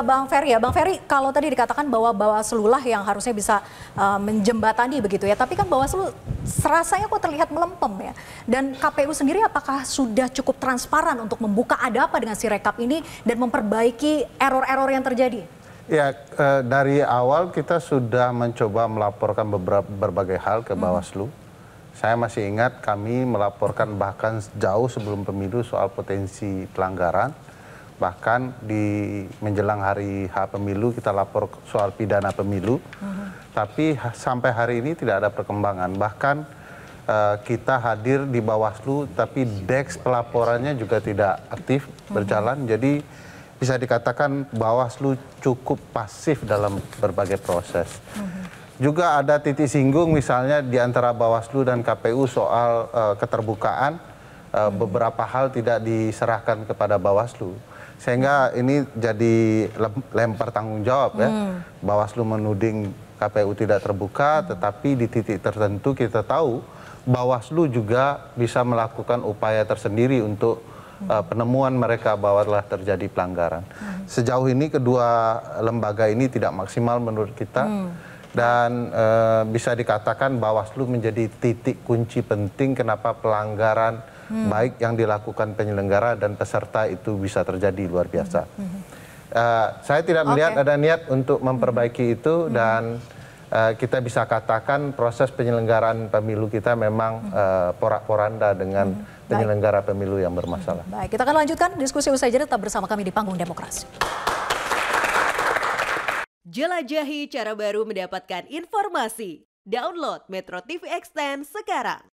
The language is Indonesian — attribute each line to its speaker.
Speaker 1: Bang Ferry ya, Bang Ferry kalau tadi dikatakan bahwa Bawaslu lah yang harusnya bisa uh, menjembatani begitu ya, tapi kan Bawaslu serasanya kok terlihat melempem ya. Dan KPU sendiri apakah sudah cukup transparan untuk membuka ada apa dengan si rekap ini dan memperbaiki error-error yang terjadi?
Speaker 2: Ya, eh, dari awal kita sudah mencoba melaporkan beberapa berbagai hal ke hmm. Bawaslu. Hmm. Saya masih ingat kami melaporkan bahkan jauh sebelum pemilu soal potensi pelanggaran bahkan di menjelang hari H pemilu kita lapor soal pidana pemilu, uh -huh. tapi sampai hari ini tidak ada perkembangan. Bahkan uh, kita hadir di Bawaslu, tapi Dex pelaporannya juga tidak aktif berjalan. Uh -huh. Jadi bisa dikatakan Bawaslu cukup pasif dalam berbagai proses. Uh -huh. Juga ada titik singgung misalnya di antara Bawaslu dan KPU soal uh, keterbukaan. Uh, beberapa hal tidak diserahkan kepada Bawaslu sehingga ini jadi lempar tanggung jawab ya. Hmm. Bawaslu menuding KPU tidak terbuka, hmm. tetapi di titik tertentu kita tahu Bawaslu juga bisa melakukan upaya tersendiri untuk hmm. uh, penemuan mereka bahwa telah terjadi pelanggaran. Hmm. Sejauh ini kedua lembaga ini tidak maksimal menurut kita. Hmm dan uh, bisa dikatakan Bawaslu menjadi titik kunci penting kenapa pelanggaran hmm. baik yang dilakukan penyelenggara dan peserta itu bisa terjadi luar biasa. Hmm. Uh, saya tidak melihat okay. ada niat untuk memperbaiki hmm. itu hmm. dan uh, kita bisa katakan proses penyelenggaraan pemilu kita memang uh, porak-poranda dengan hmm. penyelenggara pemilu yang bermasalah.
Speaker 1: Baik, kita akan lanjutkan diskusi usai jeda tetap bersama kami di panggung demokrasi. Jelajahi cara baru mendapatkan informasi. Download Metro TV Extend sekarang.